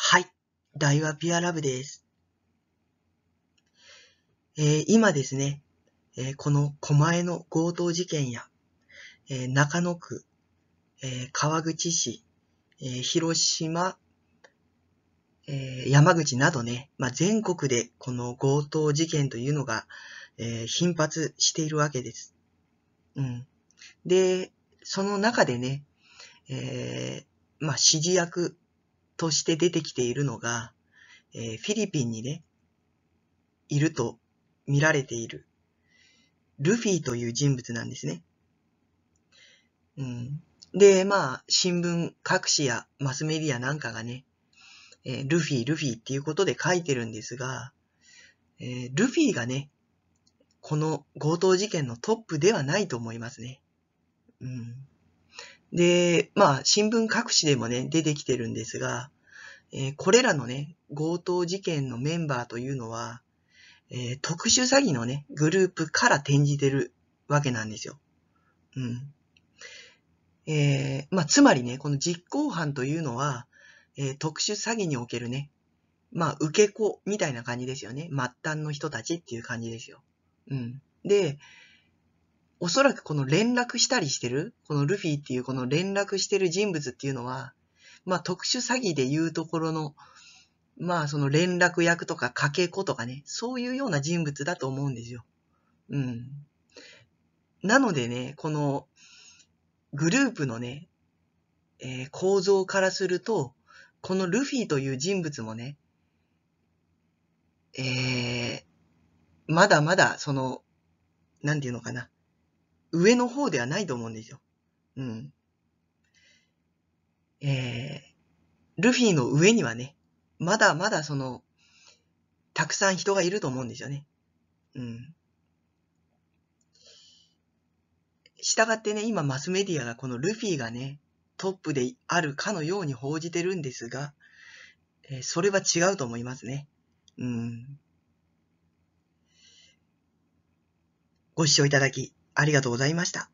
はい。大和ピアラブです。えー、今ですね、えー、この狛江の強盗事件や、えー、中野区、え川口市、え広島、え山口などね、まあ、全国でこの強盗事件というのが、え頻発しているわけです。うん。で、その中でね、えまあ、指示役として出てきているのが、えー、フィリピンにね、いると見られている、ルフィという人物なんですね。うん、で、まあ、新聞各紙やマスメディアなんかがね、えー、ルフィ、ルフィっていうことで書いてるんですが、えー、ルフィがね、この強盗事件のトップではないと思いますね。うん。で、まあ、新聞各紙でもね、出てきてるんですが、えー、これらのね、強盗事件のメンバーというのは、えー、特殊詐欺のね、グループから転じてるわけなんですよ。うん。えー、まあ、つまりね、この実行犯というのは、え特殊詐欺におけるね、まあ、受け子みたいな感じですよね。末端の人たちっていう感じですよ。うん。で、おそらくこの連絡したりしてる、このルフィっていうこの連絡してる人物っていうのは、まあ特殊詐欺で言うところの、まあその連絡役とかかけ子とかね、そういうような人物だと思うんですよ。うん。なのでね、このグループのね、えー、構造からすると、このルフィという人物もね、えー、まだまだその、なんていうのかな。上の方ではないと思うんですよ。うん。えー、ルフィの上にはね、まだまだその、たくさん人がいると思うんですよね。うん。したがってね、今マスメディアがこのルフィがね、トップであるかのように報じてるんですが、えー、それは違うと思いますね。うん。ご視聴いただき、ありがとうございました。